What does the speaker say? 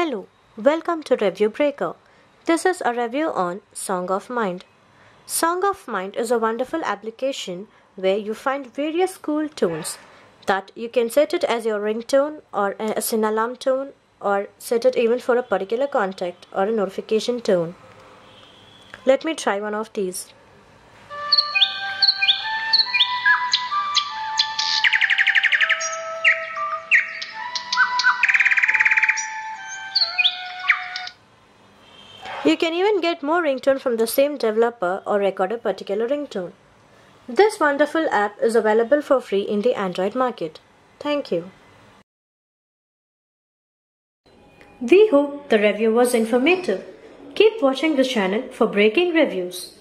Hello, welcome to Review Breaker. This is a review on Song of Mind. Song of Mind is a wonderful application where you find various cool tunes that you can set it as your ringtone or as an alarm tone or set it even for a particular contact or a notification tone. Let me try one of these. You can even get more ringtone from the same developer or record a particular ringtone. This wonderful app is available for free in the Android market. Thank you. We hope the review was informative. Keep watching this channel for breaking reviews.